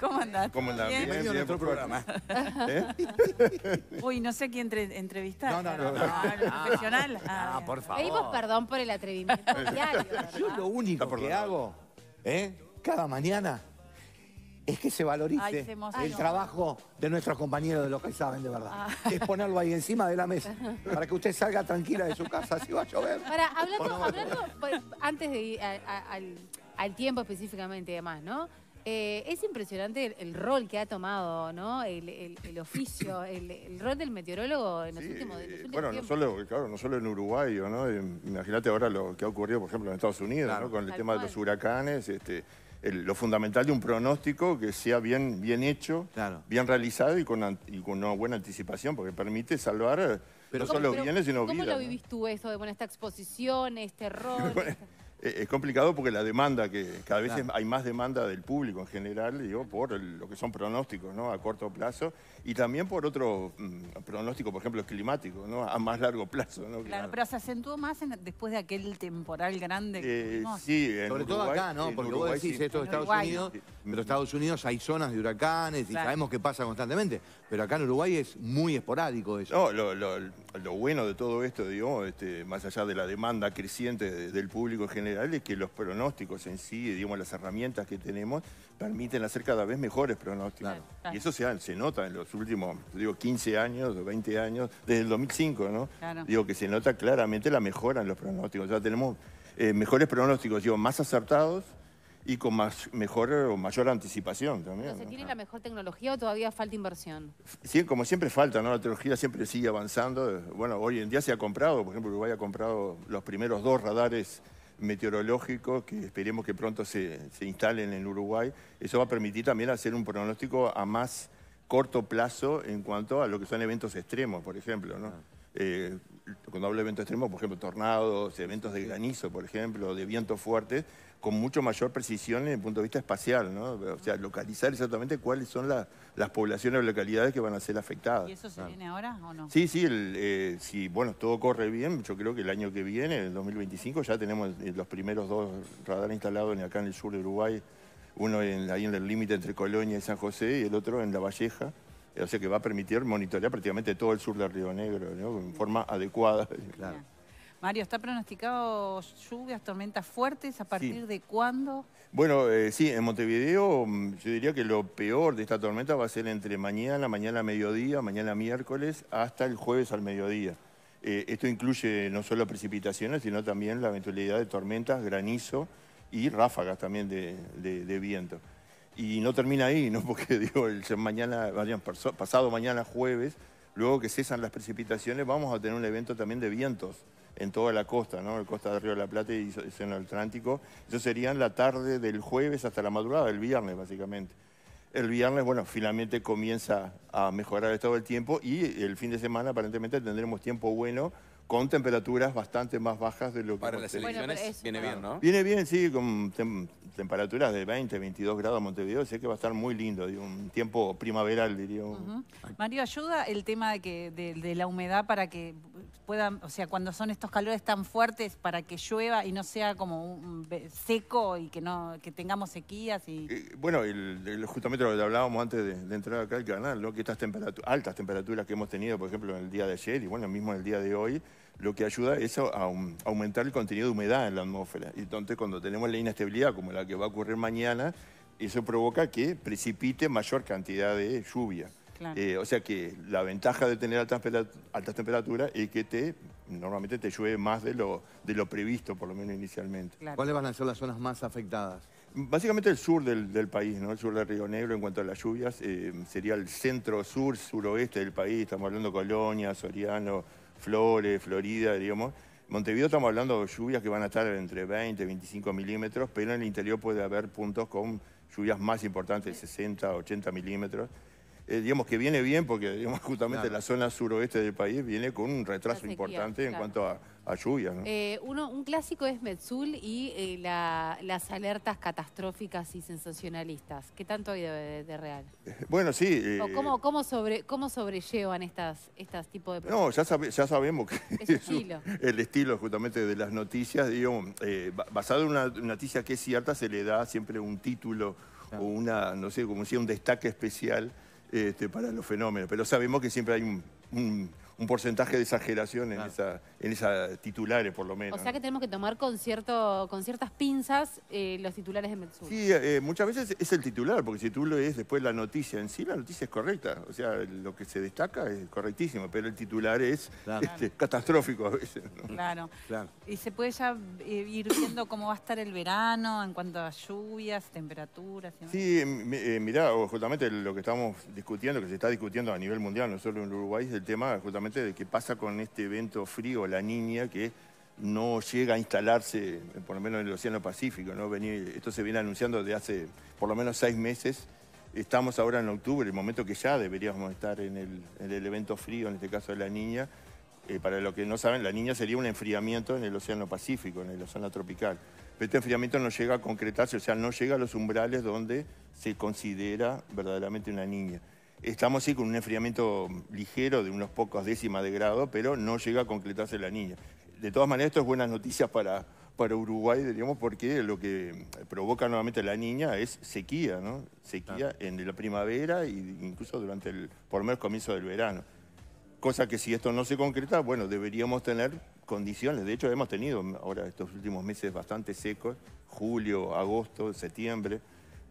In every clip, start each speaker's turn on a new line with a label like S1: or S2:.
S1: ¿Cómo andás? ¿Cómo andás? Bien, bien, programa. ¿Eh? Uy, no sé quién entrevistar. No, no, no, no. Ah, profesional.
S2: Ah, por Pedimos
S1: perdón por el atrevimiento
S2: Yo lo único que hago, ¿eh? cada mañana, es que se valorice el trabajo de nuestros compañeros, de los que saben de verdad. Ah. Es ponerlo ahí encima de la mesa, para que usted salga tranquila de su casa si va a llover. Ahora, hablando, hablando
S3: pues, antes de ir al, al tiempo específicamente y demás, ¿no? Eh, es impresionante el, rol que ha tomado, ¿no? El, oficio, el, rol del meteorólogo en los últimos, en bueno, no
S2: solo, claro, no solo en Uruguay, ¿no? Em, imagínate ahora lo que ha ocurrido, por ejemplo, en Estados Unidos, ¿no? Con el tema de los huracanes, este, lo fundamental de un pronóstico que sea bien, bien hecho, bien realizado y con, una buena anticipación, porque permite salvar no solo bienes, sino ¿cómo ¿Cómo lo vivís
S3: tú eso de esta exposición, este rol?
S2: Eh, es complicado porque la demanda, que cada vez hay más demanda del público en general, digo, por lo que son pronósticos, ¿no? A corto plazo y también por otro mm, pronóstico, por ejemplo, climático, ¿no? A más largo plazo, Claro, pero
S1: se acentuó más después de aquel temporal grande que eh, Sí, Sobre todo acá, ¿no? Porque vos decís esto de Estados Unidos,
S2: Estados Unidos hay zonas de huracanes y sabemos que pasa constantemente. Pero acá en Uruguay es muy esporádico eso. No, lo, bueno de todo esto, digo este, más allá de la demanda creciente del público en general, es que los pronósticos en sí, digamos, las herramientas que tenemos, permiten hacer cada vez mejores pronósticos. Y eso se, se nota en los últimos, digo, 15 años o 20 años, desde el 2005, ¿no? Digo que se nota claramente la mejora en los pronósticos. Ya tenemos eh, mejores pronósticos, digo, más acertados, y con más, mejor o mayor anticipación también. ¿Se
S3: tiene la mejor tecnología o todavía falta inversión?
S2: Sí, como siempre falta, ¿no? La tecnología siempre sigue avanzando. Bueno, hoy en día se ha comprado, por ejemplo, Uruguay ha comprado los primeros dos radares meteorológicos que esperemos que pronto se, instalen en Uruguay. Eso va a permitir también hacer un pronóstico a más corto plazo en cuanto a lo que son eventos extremos, por ejemplo, ¿no? Eh, cuando hablo de eventos extremos, por ejemplo, tornados, eventos de granizo, por ejemplo, de vientos fuertes, con mucho mayor precisión desde el punto de vista espacial, ¿no? O sea, localizar exactamente cuáles son las poblaciones o localidades que van a ser afectadas. ¿Y eso se viene ahora o no? Sí, sí, eh, si bueno, todo corre bien, yo creo que el año que viene, el 2025, ya tenemos eh, los primeros dos radares instalados acá en el sur de Uruguay, uno ahí en el límite entre Colonia y San José y el otro en La Valleja o sea que va a permitir monitorear prácticamente todo el sur del Río Negro, En forma adecuada.
S1: Mario, ¿está pronosticado lluvias, tormentas fuertes? ¿A partir de cuándo?
S2: Bueno, eh, sí, en Montevideo mm, yo diría que lo peor de esta tormenta va a ser entre mañana, mañana a mediodía, mañana miércoles, hasta el jueves al mediodía. Eh, esto incluye no solo precipitaciones, sino también la eventualidad de tormentas, granizo y ráfagas también de viento. Y no termina ahí, ¿no? Porque digo, el mañana, pasado mañana jueves, luego que cesan las precipitaciones, vamos a tener un evento también de vientos en toda la costa, ¿no? La costa de Río de la Plata y en el Atlántico. Eso sería en la tarde del jueves hasta la madrugada, el viernes, básicamente. El viernes, bueno, finalmente comienza a mejorar el estado del tiempo y el fin de semana aparentemente tendremos tiempo bueno con temperaturas bastante más bajas de lo que... Para las elecciones viene bien, ¿no? Viene bien, sí, con temperaturas de 20, 22 grados en Montevideo, sé que va a estar muy lindo, un tiempo primaveral, diría.
S1: Mario, ayuda el tema de, que, de, la humedad para que puedan, o sea, cuando son estos calores tan fuertes, para que llueva y no sea como seco y que no que tengamos sequías y...
S2: Eh, bueno, el, justamente lo que hablábamos antes de, entrar acá al canal, ¿no? que estas altas temperaturas que hemos tenido, por ejemplo, en el día de ayer y bueno, mismo en el día de hoy, lo que ayuda es a, um, aumentar el contenido de humedad en la atmósfera. Y entonces cuando tenemos la inestabilidad como la que va a ocurrir mañana, eso provoca que precipite mayor cantidad de lluvia. Eh, o sea que la ventaja de tener altas, temperaturas es que te, normalmente te llueve más de lo, de lo previsto, por lo menos inicialmente. ¿Cuáles van a ser las zonas más afectadas? Básicamente el sur del, país, ¿no? El sur del Río Negro en cuanto a las lluvias, eh, sería el centro-sur, suroeste del país, estamos hablando de Colonia, Soriano, Flores, Florida, digamos. Montevideo estamos hablando de lluvias que van a estar entre 20 y 25 milímetros, pero en el interior puede haber puntos con lluvias más importantes, 60, 80 milímetros. Eh, digamos que viene bien porque digamos, justamente la zona suroeste del país viene con un retraso importante en cuanto a, a lluvia.
S3: Eh, un clásico es Metzul y eh, las alertas catastróficas y sensacionalistas. ¿Qué tanto hay de, de, real?
S2: bueno, sí. O
S3: cómo, sobre, ¿Cómo sobrellevan estas, estas tipos de No, ya,
S2: ya sabemos que es estilo. el estilo justamente de las noticias, digamos, basado en una noticia que es cierta, se le da siempre un título o una, no sé, como decía, un destaque especial este, para los fenómenos, pero sabemos que siempre hay un un porcentaje de exageración en, en esas titulares, por lo menos. O sea
S3: que tenemos que tomar con, cierto, con ciertas pinzas eh, los titulares de Metsu.
S2: Sí, eh, eh, muchas veces es el titular, porque si tú lo lees después la noticia en sí, la noticia es correcta. O sea, lo que se destaca es correctísimo, pero el titular es este, catastrófico a veces. Claro. claro.
S1: ¿Y se puede ya ir viendo cómo va a estar el verano en cuanto a lluvias, temperaturas?
S2: sí, em, mirá, justamente lo que estamos discutiendo, que se está discutiendo a nivel mundial, no solo en Uruguay, es el tema justamente de qué pasa con este evento frío, la niña, que no llega a instalarse, por lo menos en el Océano Pacífico. esto se viene anunciando desde hace por lo menos seis meses. Estamos ahora en octubre, el momento que ya deberíamos estar en el, evento frío, en este caso de la niña. Eh, para los que no saben, la niña sería un enfriamiento en el Océano Pacífico, en la zona Tropical. Pero este enfriamiento no llega a concretarse, o sea, no llega a los umbrales donde se considera verdaderamente una niña. Estamos sí con un enfriamiento ligero de unos pocos décimas de grado, pero no llega a concretarse la niña. De todas maneras, esto es buenas noticias para, para Uruguay, diríamos, porque lo que provoca nuevamente la niña es sequía, ¿no? Sequía en la primavera e incluso durante el, por menos comienzo del verano. Cosa que si esto no se concreta, bueno, deberíamos tener condiciones. De hecho, hemos tenido ahora estos últimos meses bastante secos, julio, agosto, septiembre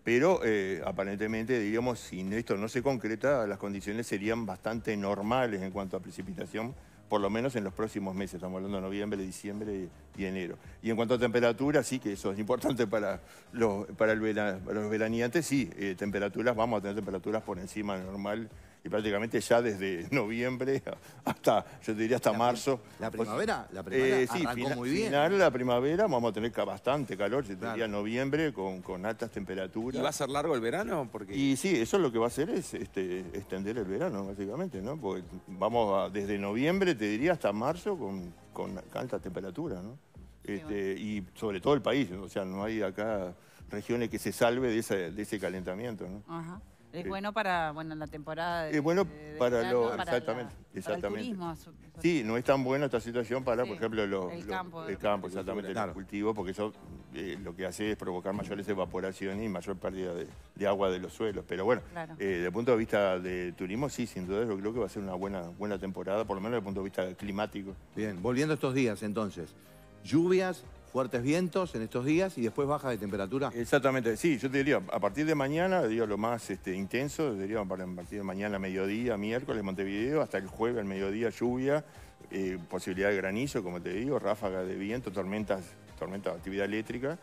S2: pero eh, aparentemente, diríamos, si esto no se concreta, las condiciones serían bastante normales en cuanto a precipitación, por lo menos en los próximos meses, estamos hablando de noviembre, diciembre y enero. Y en cuanto a temperatura, sí que eso es importante para los, para, veraniantes, sí, eh, temperaturas, vamos a tener temperaturas por encima normal y prácticamente ya desde noviembre hasta, yo diría hasta marzo. ¿La primavera? La primavera eh, sí, muy bien. final la primavera vamos a tener bastante calor, yo diría noviembre con, altas temperaturas. ¿Y va a ser largo el verano? Porque... Y sí, eso lo que va a hacer es este, extender el verano, básicamente, ¿no? Porque vamos desde noviembre, te diría, hasta marzo con, altas temperaturas, ¿no? Este, y sobre todo el país, o sea, no hay acá regiones que se salve de ese, de ese calentamiento. ¿no?
S1: Ajá. Es bueno para bueno, la temporada de, Es bueno para exactamente, el turismo.
S2: Sí, no es tan buena esta situación para, por ejemplo, los, el
S1: campo, el exactamente,
S2: porque eso eh, lo que hace es provocar mayores evaporaciones y mayor pérdida de, agua de los suelos. Pero bueno, eh, desde el punto de vista de turismo, sí, sin duda, yo creo que va a ser una buena, buena temporada, por lo menos desde el punto de vista climático. Bien, volviendo a estos días entonces, lluvias, fuertes vientos en estos días y después baja de temperatura. Exactamente, sí, yo te diría, a partir de mañana, digo lo más este, intenso, diría a partir de mañana, mediodía, miércoles, Montevideo, hasta el jueves, al mediodía, lluvia, eh, posibilidad de granizo, como te digo, ráfaga de viento, tormentas, tormenta, actividad eléctrica.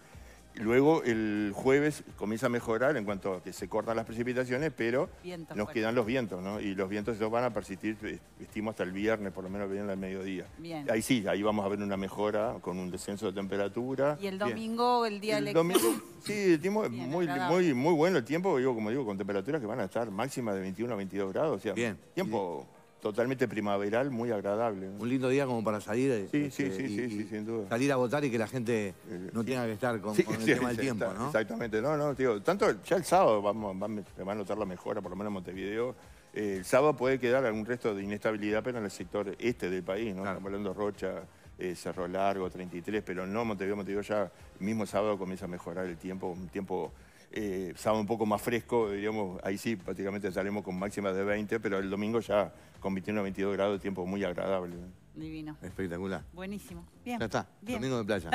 S2: Luego el jueves comienza a mejorar en cuanto a que se cortan las precipitaciones, pero nos quedan los vientos, ¿no? Y los vientos esos van a persistir, eh, estimo, hasta el viernes, por lo menos vienen al mediodía. Ahí sí, ahí vamos a ver una mejora con un descenso de temperatura. ¿Y el
S1: domingo, el día el Domingo,
S2: sí, estimo, muy, muy, muy bueno el tiempo, digo, como digo, con temperaturas que van a estar máximas de 21 a 22 grados. O sea, bien. tiempo totalmente primaveral, muy agradable. Un lindo día como para salir. Salir a votar y que la gente eh, no tenga que estar con, el tema del tiempo, ¿no? Exactamente, no, no, digo, tanto ya el sábado vamos, va a notar la mejora, por lo menos en Montevideo. Eh, el sábado puede quedar algún resto de inestabilidad, pero en el sector este del país, ¿no? hablando Rocha, eh, Cerro Largo, 33, pero no Montevideo, Montevideo ya mismo sábado comienza a mejorar el tiempo, un tiempo eh, sábado un poco más fresco, diríamos, ahí sí prácticamente salimos con máximas de 20, pero el domingo ya con a 22 grados de tiempo muy agradable. Divino. Espectacular.
S1: Buenísimo. Bien. Ya está. Domingo de playa.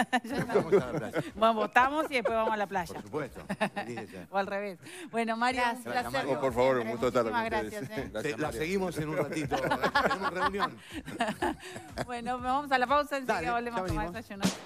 S1: vamos a votamos y después vamos a la playa. Por supuesto. o al revés. Bueno, María, un placer. por favor, un gusto estar ¿eh? gracias, la seguimos en un ratito. reunión. bueno, vamos a la pausa. Enseguida volvemos a tomar desayuno.